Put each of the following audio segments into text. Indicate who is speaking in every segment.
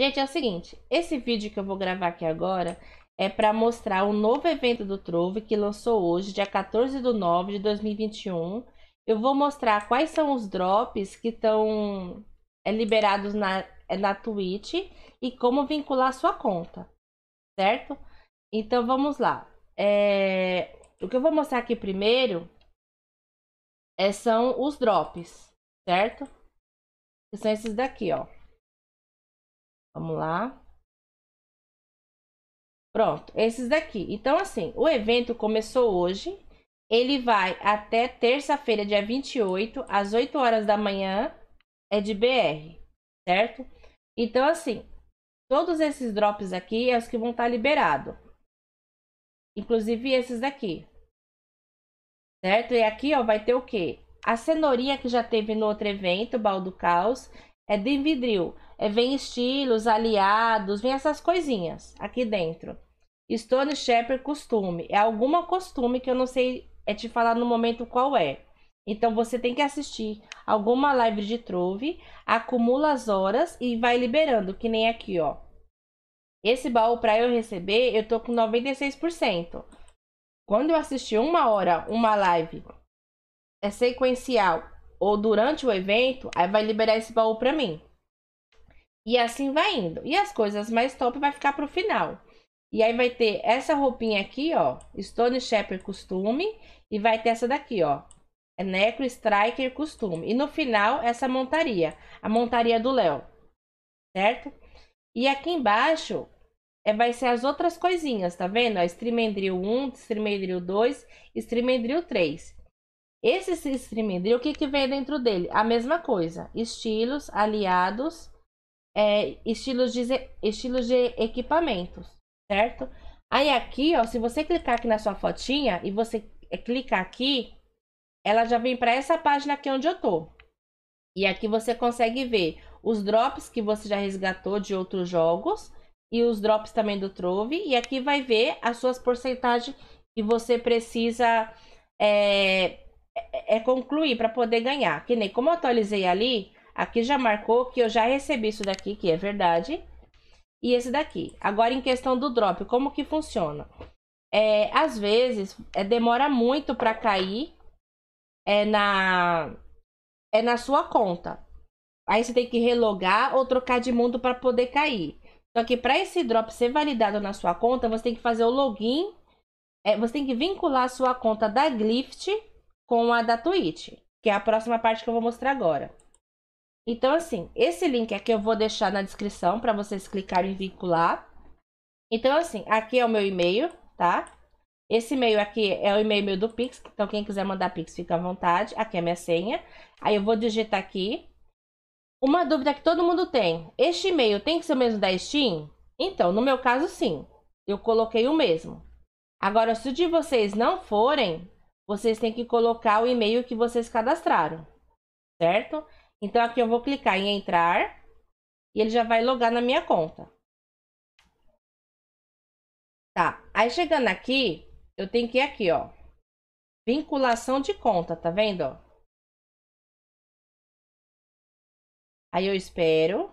Speaker 1: Gente, é o seguinte, esse vídeo que eu vou gravar aqui agora é para mostrar o novo evento do Trove que lançou hoje, dia 14 de 9 de 2021. Eu vou mostrar quais são os drops que estão é, liberados na, é, na Twitch e como vincular sua conta, certo? Então vamos lá. É... O que eu vou mostrar aqui primeiro é, são
Speaker 2: os drops, certo? Que são esses daqui, ó. Vamos lá. Pronto, esses daqui. Então,
Speaker 1: assim, o evento começou hoje. Ele vai até terça-feira, dia 28, às 8 horas da manhã, é de BR, certo? Então, assim, todos esses drops aqui é os que vão estar tá liberados. Inclusive esses daqui. Certo? E aqui, ó, vai ter o quê? A cenourinha que já teve no outro evento, Baldo Caos, é de vidril é, vem estilos, aliados, vem essas coisinhas aqui dentro. Stone Shepherd costume. É alguma costume que eu não sei é te falar no momento qual é. Então você tem que assistir alguma live de trove, acumula as horas e vai liberando, que nem aqui, ó. Esse baú para eu receber, eu tô com 96%. Quando eu assisti uma hora uma live é sequencial ou durante o evento, aí vai liberar esse baú para mim. E assim vai indo. E as coisas mais top vai ficar pro final. E aí vai ter essa roupinha aqui, ó. Stone Shepherd Costume. E vai ter essa daqui, ó. É Necro Striker Costume. E no final, essa montaria. A montaria do Léo. Certo? E aqui embaixo é, vai ser as outras coisinhas, tá vendo? Ó, Streamendril 1, Streamendril 2, Streamendril 3. Esse Streamendril, o que que vem dentro dele? A mesma coisa. Estilos, aliados é, estilos, de, estilos de equipamentos, certo? Aí aqui, ó, se você clicar aqui na sua fotinha e você é, clicar aqui, ela já vem para essa página aqui onde eu tô. E aqui você consegue ver os drops que você já resgatou de outros jogos e os drops também do Trove. E aqui vai ver as suas porcentagens que você precisa é, é, é concluir para poder ganhar. Que nem como eu atualizei ali, Aqui já marcou que eu já recebi isso daqui, que é verdade. E esse daqui. Agora, em questão do drop, como que funciona? É, às vezes, é, demora muito para cair é na, é na sua conta. Aí você tem que relogar ou trocar de mundo para poder cair. Só que para esse drop ser validado na sua conta, você tem que fazer o login. É, você tem que vincular a sua conta da Glyft com a da Twitch, que é a próxima parte que eu vou mostrar agora. Então, assim, esse link aqui eu vou deixar na descrição para vocês clicarem em vincular. Então, assim, aqui é o meu e-mail, tá? Esse e-mail aqui é o e-mail meu do Pix, então quem quiser mandar Pix fica à vontade. Aqui é a minha senha. Aí eu vou digitar aqui. Uma dúvida que todo mundo tem: este e-mail tem que ser o mesmo da Steam? Então, no meu caso, sim. Eu coloquei o mesmo. Agora, se o de vocês não forem, vocês têm que colocar o e-mail que vocês cadastraram, certo? Então aqui eu vou clicar em entrar e ele já vai logar na minha conta. Tá, aí chegando aqui,
Speaker 2: eu tenho que ir aqui, ó. Vinculação de conta, tá vendo? Aí eu espero.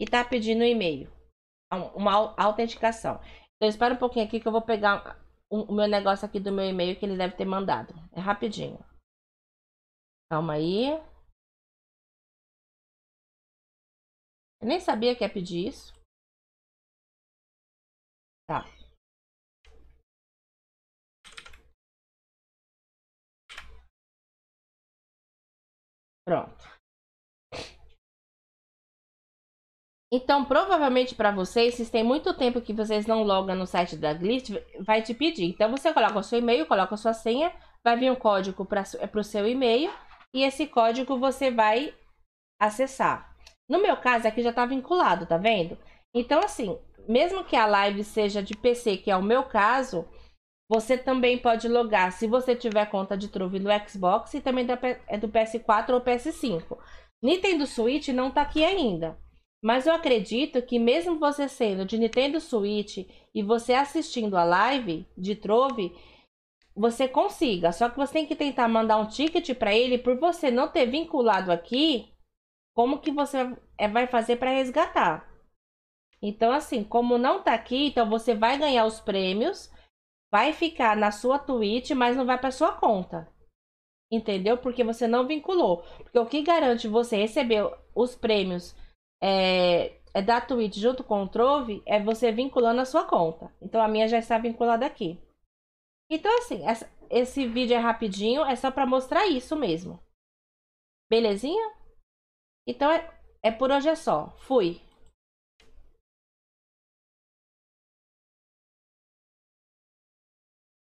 Speaker 2: E tá pedindo um e-mail. Uma autenticação.
Speaker 1: Então espera um pouquinho aqui que eu vou pegar o meu negócio aqui do meu e-mail que ele deve ter mandado.
Speaker 2: É rapidinho. Calma aí. Eu nem sabia que ia pedir isso. Tá. Pronto. Então, provavelmente para vocês, se tem muito tempo que vocês
Speaker 1: não logam no site da Glitch, vai te pedir. Então, você coloca o seu e-mail, coloca a sua senha, vai vir um código para é o seu e-mail e esse código você vai acessar. No meu caso, aqui já está vinculado, tá vendo? Então, assim, mesmo que a live seja de PC, que é o meu caso, você também pode logar se você tiver conta de Trove no Xbox e também é do PS4 ou PS5. Nintendo Switch não está aqui ainda. Mas eu acredito que mesmo você sendo de Nintendo Switch e você assistindo a live de Trove, você consiga. Só que você tem que tentar mandar um ticket para ele por você não ter vinculado aqui. Como que você é, vai fazer para resgatar? Então, assim, como não tá aqui, então você vai ganhar os prêmios, vai ficar na sua Twitch, mas não vai para sua conta. Entendeu? Porque você não vinculou. Porque o que garante você receber os prêmios é, é da Twitch junto com o Trove é você vinculando a sua conta. Então a minha já está vinculada aqui. Então, assim, essa, esse vídeo é
Speaker 2: rapidinho, é só para mostrar isso mesmo. Belezinha? Então, é, é por hoje é só. Fui!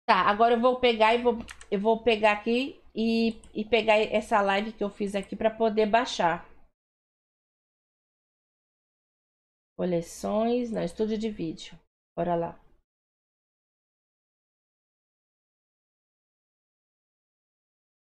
Speaker 2: Tá, agora eu vou pegar e vou, eu vou
Speaker 1: pegar aqui e, e pegar essa live que eu fiz aqui para poder baixar.
Speaker 2: Coleções, não, estúdio de vídeo. Bora lá.